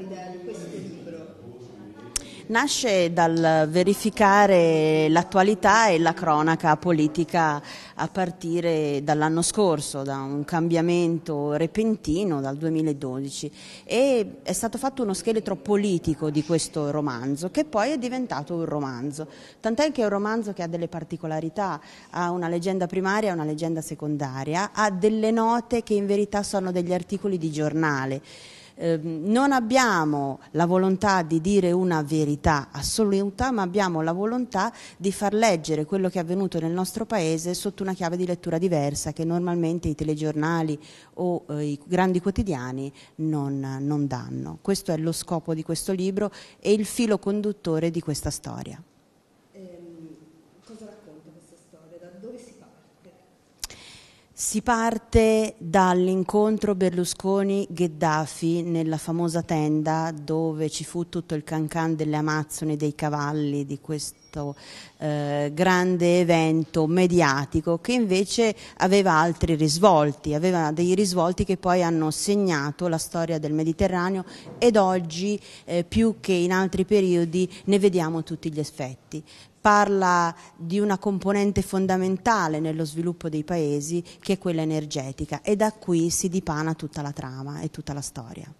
l'idea di questo libro? Nasce dal verificare l'attualità e la cronaca politica a partire dall'anno scorso, da un cambiamento repentino dal 2012 e è stato fatto uno scheletro politico di questo romanzo che poi è diventato un romanzo, tant'è che è un romanzo che ha delle particolarità, ha una leggenda primaria e una leggenda secondaria, ha delle note che in verità sono degli articoli di giornale Ehm, non abbiamo la volontà di dire una verità assoluta, ma abbiamo la volontà di far leggere quello che è avvenuto nel nostro Paese sotto una chiave di lettura diversa che normalmente i telegiornali o eh, i grandi quotidiani non, non danno. Questo è lo scopo di questo libro e il filo conduttore di questa storia. Eh, cosa racconta questa storia? Da dove si parte? Si parte dall'incontro Berlusconi-Gheddafi nella famosa tenda dove ci fu tutto il cancan delle Amazzoni, dei cavalli, di questo eh, grande evento mediatico che invece aveva altri risvolti, aveva dei risvolti che poi hanno segnato la storia del Mediterraneo ed oggi eh, più che in altri periodi ne vediamo tutti gli effetti parla di una componente fondamentale nello sviluppo dei paesi che è quella energetica e da qui si dipana tutta la trama e tutta la storia.